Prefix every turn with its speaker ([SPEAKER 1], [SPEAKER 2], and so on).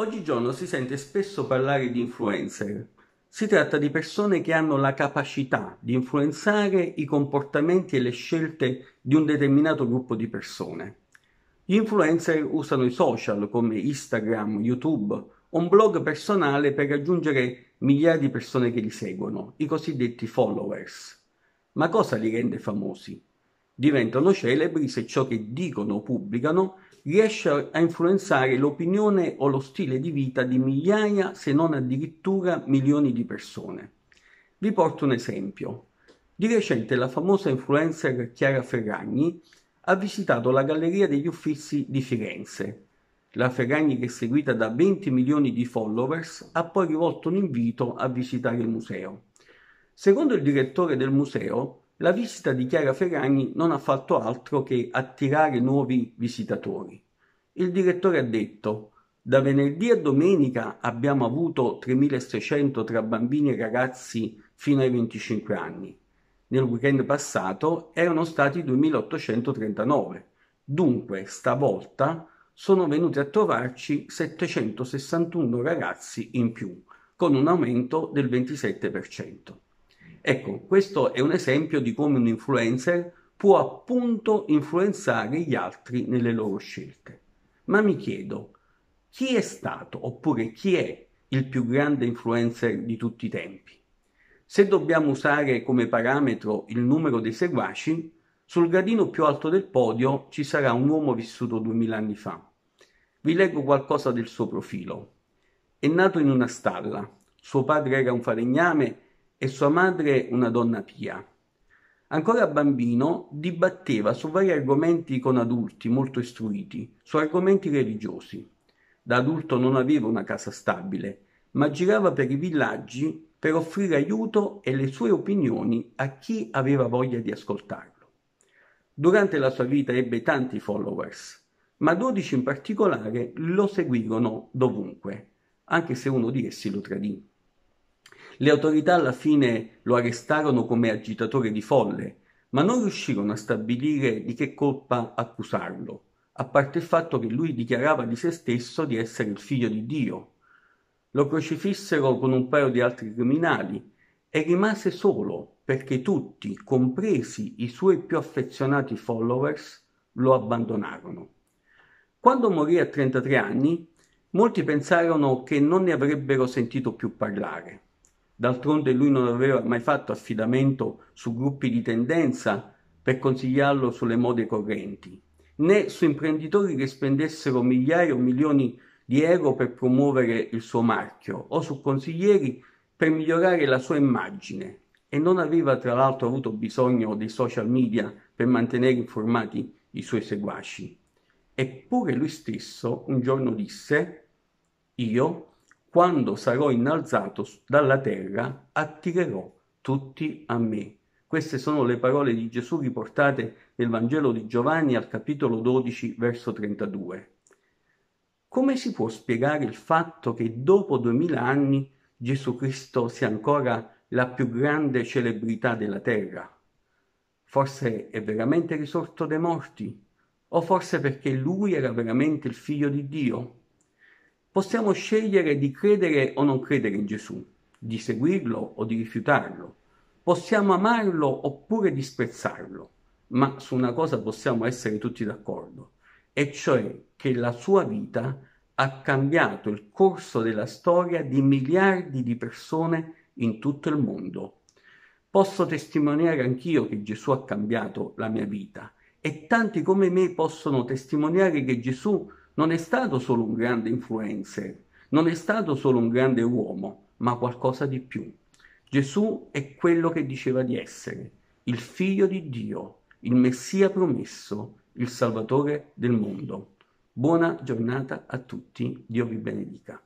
[SPEAKER 1] Oggigiorno si sente spesso parlare di influencer. Si tratta di persone che hanno la capacità di influenzare i comportamenti e le scelte di un determinato gruppo di persone. Gli influencer usano i social come Instagram, YouTube un blog personale per raggiungere migliaia di persone che li seguono, i cosiddetti followers. Ma cosa li rende famosi? diventano celebri se ciò che dicono o pubblicano riesce a influenzare l'opinione o lo stile di vita di migliaia, se non addirittura milioni di persone. Vi porto un esempio. Di recente la famosa influencer Chiara Ferragni ha visitato la Galleria degli Uffizi di Firenze. La Ferragni, che è seguita da 20 milioni di followers, ha poi rivolto un invito a visitare il museo. Secondo il direttore del museo, la visita di Chiara Ferragni non ha fatto altro che attirare nuovi visitatori. Il direttore ha detto da venerdì a domenica abbiamo avuto 3.600 tra bambini e ragazzi fino ai 25 anni. Nel weekend passato erano stati 2.839. Dunque, stavolta sono venuti a trovarci 761 ragazzi in più, con un aumento del 27%. Ecco, questo è un esempio di come un influencer può appunto influenzare gli altri nelle loro scelte. Ma mi chiedo, chi è stato oppure chi è il più grande influencer di tutti i tempi? Se dobbiamo usare come parametro il numero dei seguaci, sul gradino più alto del podio ci sarà un uomo vissuto duemila anni fa. Vi leggo qualcosa del suo profilo. È nato in una stalla, suo padre era un falegname e sua madre una donna pia. Ancora bambino dibatteva su vari argomenti con adulti molto istruiti, su argomenti religiosi. Da adulto non aveva una casa stabile, ma girava per i villaggi per offrire aiuto e le sue opinioni a chi aveva voglia di ascoltarlo. Durante la sua vita ebbe tanti followers, ma dodici in particolare lo seguirono dovunque, anche se uno di essi lo tradì. Le autorità alla fine lo arrestarono come agitatore di folle, ma non riuscirono a stabilire di che colpa accusarlo, a parte il fatto che lui dichiarava di se stesso di essere il figlio di Dio. Lo crocifissero con un paio di altri criminali e rimase solo perché tutti, compresi i suoi più affezionati followers, lo abbandonarono. Quando morì a 33 anni, molti pensarono che non ne avrebbero sentito più parlare. D'altronde lui non aveva mai fatto affidamento su gruppi di tendenza per consigliarlo sulle mode correnti, né su imprenditori che spendessero migliaia o milioni di euro per promuovere il suo marchio o su consiglieri per migliorare la sua immagine e non aveva tra l'altro avuto bisogno dei social media per mantenere informati i suoi seguaci. Eppure lui stesso un giorno disse, io quando sarò innalzato dalla terra, attirerò tutti a me. Queste sono le parole di Gesù riportate nel Vangelo di Giovanni al capitolo 12, verso 32. Come si può spiegare il fatto che dopo duemila anni Gesù Cristo sia ancora la più grande celebrità della terra? Forse è veramente risorto dai morti? O forse perché lui era veramente il figlio di Dio? possiamo scegliere di credere o non credere in Gesù, di seguirlo o di rifiutarlo, possiamo amarlo oppure disprezzarlo, ma su una cosa possiamo essere tutti d'accordo, e cioè che la sua vita ha cambiato il corso della storia di miliardi di persone in tutto il mondo. Posso testimoniare anch'io che Gesù ha cambiato la mia vita e tanti come me possono testimoniare che Gesù non è stato solo un grande influencer, non è stato solo un grande uomo, ma qualcosa di più. Gesù è quello che diceva di essere, il figlio di Dio, il Messia promesso, il Salvatore del mondo. Buona giornata a tutti, Dio vi benedica.